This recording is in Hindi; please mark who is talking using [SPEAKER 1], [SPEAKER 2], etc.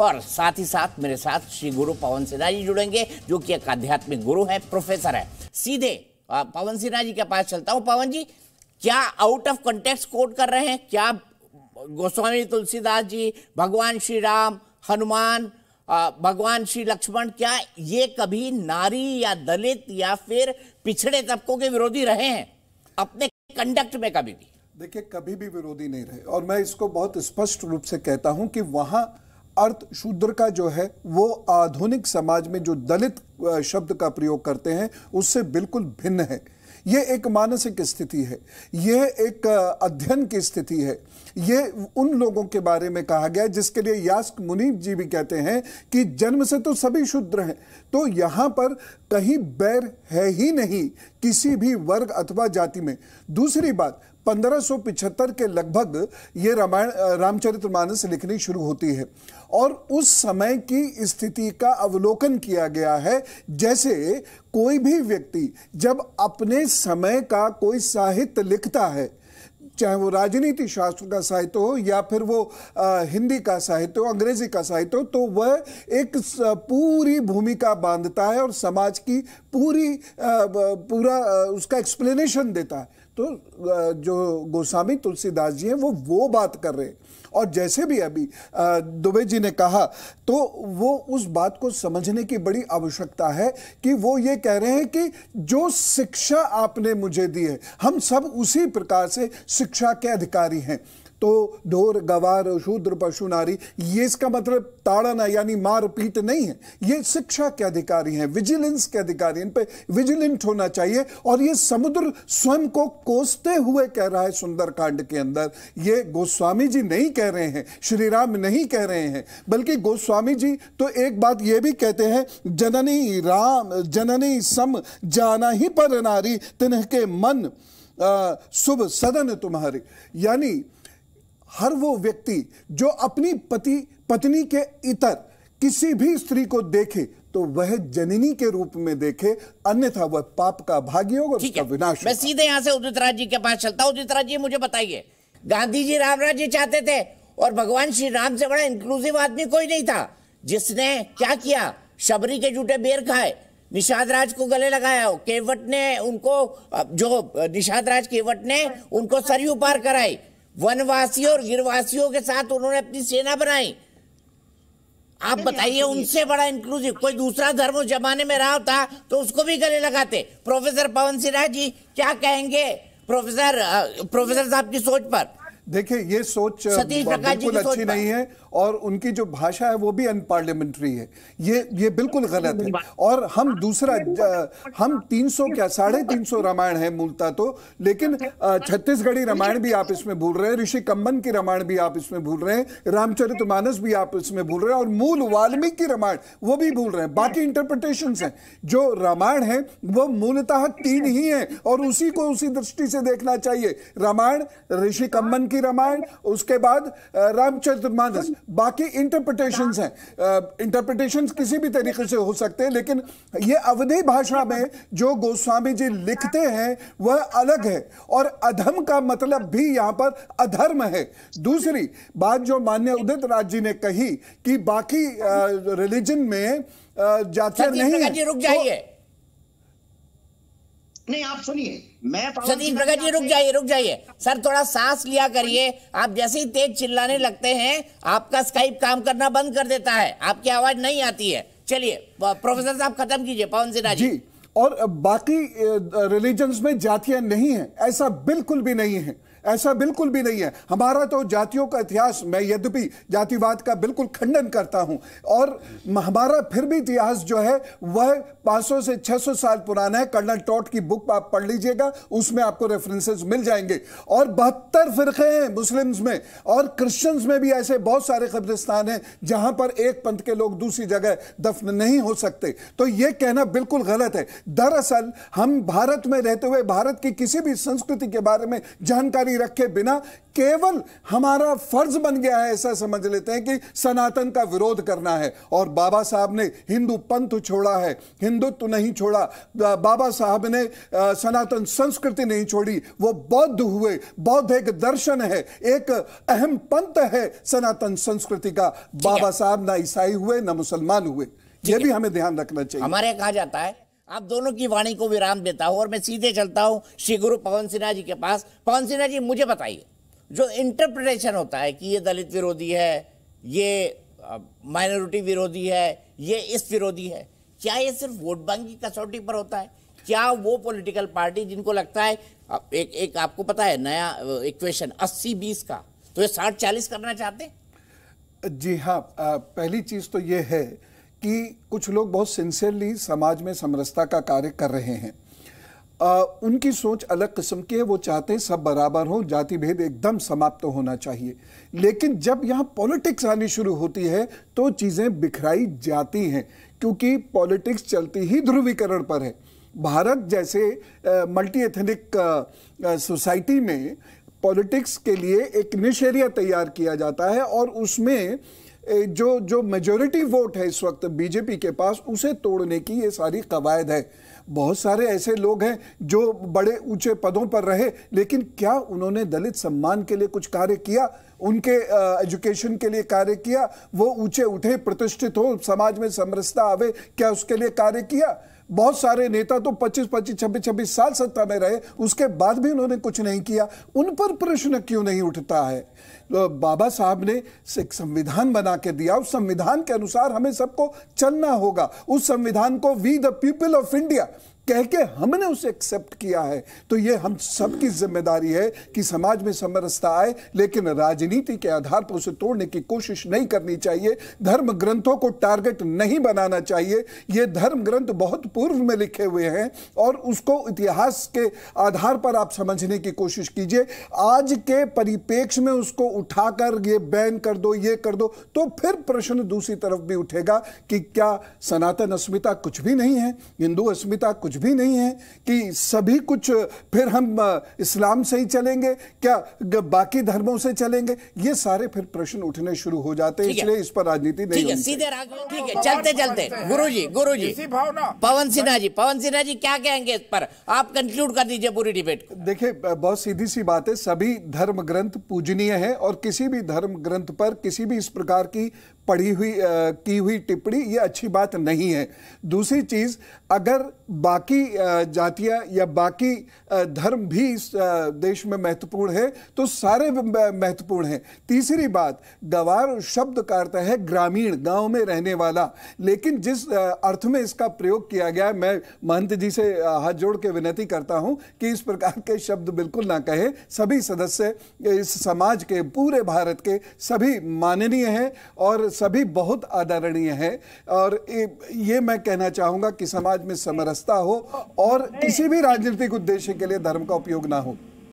[SPEAKER 1] और साथ ही साथ मेरे साथ श्री गुरु पवन सिन्हा जी जुड़ेंगे जो कि एक आध्यात्मिक गुरु है प्रोफेसर है सीधे पवन सिन्हा जी के पास चलता हूँ पवन जी क्या आउट ऑफ कंटेक्ट कोट कर रहे हैं क्या गोस्वामी तुलसीदास जी भगवान श्री राम हनुमान भगवान श्री लक्ष्मण क्या ये कभी नारी या दलित या फिर पिछड़े तबकों के विरोधी रहे हैं अपने कंडक्ट में कभी भी
[SPEAKER 2] देखिए कभी भी विरोधी नहीं रहे और मैं इसको बहुत स्पष्ट रूप से कहता हूं कि वहां अर्थ शूद्र का जो है वो आधुनिक समाज में जो दलित शब्द का प्रयोग करते हैं उससे बिल्कुल भिन्न है ये एक मानसिक स्थिति है यह एक अध्ययन की स्थिति है ये उन लोगों के बारे में कहा गया जिसके लिए यास्क मुनीब जी भी कहते हैं कि जन्म से तो सभी शूद्र हैं तो यहाँ पर कहीं बैर है ही नहीं किसी भी वर्ग अथवा जाति में दूसरी बात 1575 के लगभग ये रामायण रामचरितमानस लिखनी शुरू होती है और उस समय की स्थिति का अवलोकन किया गया है जैसे कोई भी व्यक्ति जब अपने समय का कोई साहित्य लिखता है चाहे वो राजनीति शास्त्र का साहित्य हो या फिर वो आ, हिंदी का साहित्य हो अंग्रेजी का साहित्य हो तो वह एक पूरी भूमिका बांधता है और समाज की पूरी आ, पूरा आ, उसका एक्सप्लेनेशन देता है तो जो गोस्वामी तुलसीदास जी हैं वो वो बात कर रहे हैं और जैसे भी अभी दुबे जी ने कहा तो वो उस बात को समझने की बड़ी आवश्यकता है कि वो ये कह रहे हैं कि जो शिक्षा आपने मुझे दी है हम सब उसी प्रकार से शिक्षा के अधिकारी हैं तो ढोर गवार शूद्र पशु नारी ये इसका मतलब ताड़ना यानी मार पीट नहीं है ये शिक्षा के अधिकारी हैं विजिलेंस के अधिकारी इन पे विजिलेंट होना चाहिए और ये समुद्र स्वयं को कोसते हुए कह रहा है सुंदरकांड के अंदर ये गोस्वामी जी नहीं कह रहे हैं श्री राम नहीं कह रहे हैं बल्कि गोस्वामी जी तो एक बात ये भी कहते हैं जननी राम जननी सम जाना ही पर नारी तिन्ह के मन शुभ सदन तुम्हारी यानी हर वो व्यक्ति जो अपनी पति पत्नी के इतर किसी भी स्त्री को देखे तो वह जननी के रूप में देखे अन्यथा वह पाप का भागी होगा उसका विनाश मैं
[SPEAKER 1] सीधे यहां से उदित राज जी के पास चलता हूं उदित राज जी मुझे बताइए गांधी जी रामराज जी चाहते थे और भगवान श्री राम से बड़ा इंक्लूसिव आदमी कोई नहीं था जिसने क्या किया शबरी के जूटे बेर खाए निषाद राज को गले लगाया केवट ने उनको जो निषाद राज केवट ने उनको सरयू पार कराई वनवासियों और गिरवासियों के साथ उन्होंने अपनी सेना बनाई आप बताइए उनसे बड़ा इंक्लूसिव कोई दूसरा धर्म उस जमाने में रहा होता तो उसको भी गले लगाते प्रोफेसर पवन सिन्हा जी क्या कहेंगे प्रोफेसर प्रोफेसर साहब की
[SPEAKER 2] सोच पर देखिए ये सोच बिल्कुल अच्छी नहीं है और उनकी जो भाषा है वो भी अनपार्लियामेंट्री है ये ये बिल्कुल गलत है और हम दूसरा हम 300 क्या साढ़े तीन सौ रामायण है मूलता तो लेकिन छत्तीसगढ़ी रामायण भी आप इसमें भूल रहे हैं ऋषि कम्बन की रामायण भी आप इसमें भूल रहे हैं मानस भी आप इसमें भूल रहे हैं और मूल वाल्मीकि रामायण वो भी भूल रहे हैं बाकी इंटरप्रिटेशन हैं जो रामायण है वो मूलतः तीन ही है और उसी को उसी दृष्टि से देखना चाहिए रामायण ऋषि कम्बन की रामायण उसके बाद रामचरितमानस बाकी इंटरप्रिटेशन हैं इंटरप्रिटेशन किसी भी तरीके से हो सकते हैं लेकिन ये अवधि भाषा में जो गोस्वामी जी लिखते हैं वह अलग है और अधम का मतलब भी यहाँ पर अधर्म है दूसरी बात जो मान्य उदित राज जी ने कही कि बाकी रिलीजन में जाति नहीं रुक जाइए तो
[SPEAKER 1] नहीं आप सुनिए मैं सतीश प्रगत जी रुक जाइए रुक जाइए सर थोड़ा सांस लिया करिए आप जैसे ही तेज चिल्लाने लगते हैं आपका स्काइप काम करना बंद कर देता है आपकी आवाज नहीं आती है चलिए प्रोफेसर साहब खत्म कीजिए पवन सिन्हा जी, जी
[SPEAKER 2] और बाकी रिलीजन्स में जातियां नहीं है ऐसा बिल्कुल भी नहीं है ऐसा बिल्कुल भी नहीं है हमारा तो जातियों का इतिहास मैं यद्यपि जातिवाद का बिल्कुल खंडन करता हूं और हमारा फिर भी इतिहास जो है वह 500 से 600 साल पुराना है कर्नल टॉट की बुक आप पढ़ लीजिएगा उसमें आपको रेफरेंसेस मिल जाएंगे और बहत्तर फिरके हैं मुस्लिम्स में और क्रिश्चियंस में भी ऐसे बहुत सारे कब्रिस्तान हैं जहां पर एक पंथ के लोग दूसरी जगह दफन नहीं हो सकते तो यह कहना बिल्कुल गलत है दरअसल हम भारत में रहते हुए भारत की किसी भी संस्कृति के बारे में जानकारी नहीं रखे बिना केवल हमारा फर्ज बन गया है ऐसा समझ लेते हैं कि सनातन का विरोध करना है और बाबा साहब ने हिंदू पंथ छोड़ा है हिंदुत्व नहीं छोड़ा बाबा साहब ने सनातन संस्कृति नहीं छोड़ी वो बौद्ध हुए बौद्ध एक दर्शन है एक अहम पंथ है सनातन संस्कृति का बाबा साहब ना ईसाई हुए ना मुसलमान हुए यह भी हमें ध्यान रखना चाहिए हमारे
[SPEAKER 1] कहा जाता है आप दोनों की वाणी को विराम देता हूँ और मैं सीधे चलता हूँ श्री गुरु पवन सिन्हा जी के पास पवन सिन्हा जी मुझे बताइए जो इंटरप्रिटेशन होता है कि ये दलित विरोधी है ये माइनॉरिटी विरोधी है ये इस विरोधी है क्या ये सिर्फ वोट बैंक की कसौटी पर होता है क्या वो पॉलिटिकल पार्टी जिनको लगता है एक एक आपको पता है नया इक्वेशन 80 बीस का तो ये 60 40 करना चाहते
[SPEAKER 2] हैं जी हाँ पहली चीज़ तो ये है कि कुछ लोग बहुत सिंसियरली समाज में समरसता का कार्य कर रहे हैं आ, उनकी सोच अलग किस्म की है वो चाहते हैं सब बराबर हो जाति भेद एकदम समाप्त तो होना चाहिए लेकिन जब यहाँ पॉलिटिक्स आनी शुरू होती है तो चीज़ें बिखराई जाती हैं क्योंकि पॉलिटिक्स चलती ही ध्रुवीकरण पर है भारत जैसे मल्टी एथनिक सोसाइटी में पॉलिटिक्स के लिए एक निश तैयार किया जाता है और उसमें जो जो मेजोरिटी वोट है इस वक्त बीजेपी के पास उसे तोड़ने की ये सारी कवायद है बहुत सारे ऐसे लोग हैं जो बड़े ऊंचे पदों पर रहे लेकिन क्या उन्होंने दलित सम्मान के लिए कुछ कार्य किया उनके एजुकेशन के लिए कार्य किया वो ऊंचे उठे प्रतिष्ठित हो समाज में समरसता आवे क्या उसके लिए कार्य किया बहुत सारे नेता तो 25 25 छब्बीस छब्बीस साल सत्ता में रहे उसके बाद भी उन्होंने कुछ नहीं किया उन पर प्रश्न क्यों नहीं उठता है तो बाबा साहब ने एक संविधान बना के दिया उस संविधान के अनुसार हमें सबको चलना होगा उस संविधान को we the people of India कह के हमने उसे एक्सेप्ट किया है तो ये हम सबकी जिम्मेदारी है कि समाज में समरसता आए लेकिन राजनीति के आधार पर उसे तोड़ने की कोशिश नहीं करनी चाहिए धर्म ग्रंथों को टारगेट नहीं बनाना चाहिए ये धर्म ग्रंथ बहुत पूर्व में लिखे हुए हैं और उसको इतिहास के आधार पर आप समझने की कोशिश कीजिए आज के परिपेक्ष में उसको उठाकर ये बैन कर दो ये कर दो तो फिर प्रश्न दूसरी तरफ भी उठेगा कि क्या सनातन अस्मिता कुछ भी नहीं है हिंदू अस्मिता कुछ भी नहीं है कि सभी कुछ फिर हम इस्लाम से ही चलेंगे क्या बाकी धर्मों से चलेंगे ये सारे फिर प्रश्न उठने शुरू हो जाते हैं इसलिए इस पर राजनीति नहीं है सीधे
[SPEAKER 1] ठीक है चलते चलते गुरु जी गुरु जी पवन सिन्हा जी पवन सिन्हा जी क्या कहेंगे इस पर आप कंक्लूड कर दीजिए पूरी डिबेट
[SPEAKER 2] देखिये बहुत सीधी सी बात है सभी धर्म ग्रंथ पूजनीय है और किसी भी धर्म ग्रंथ पर किसी भी इस प्रकार की पढ़ी हुई की हुई टिप्पणी ये अच्छी बात नहीं है दूसरी चीज अगर बाकी बाकी जातियां या बाकी धर्म भी इस देश में महत्वपूर्ण है तो सारे महत्वपूर्ण हैं तीसरी बात गवार शब्द का अर्थ है ग्रामीण गांव में रहने वाला लेकिन जिस अर्थ में इसका प्रयोग किया गया मैं महंत जी से हाथ जोड़ के विनती करता हूं कि इस प्रकार के शब्द बिल्कुल ना कहे सभी सदस्य इस समाज के पूरे भारत के सभी माननीय हैं और सभी बहुत आदरणीय हैं और ये मैं कहना चाहूँगा कि समाज में समरसता हो और किसी भी राजनीतिक उद्देश्य के लिए धर्म का उपयोग ना हो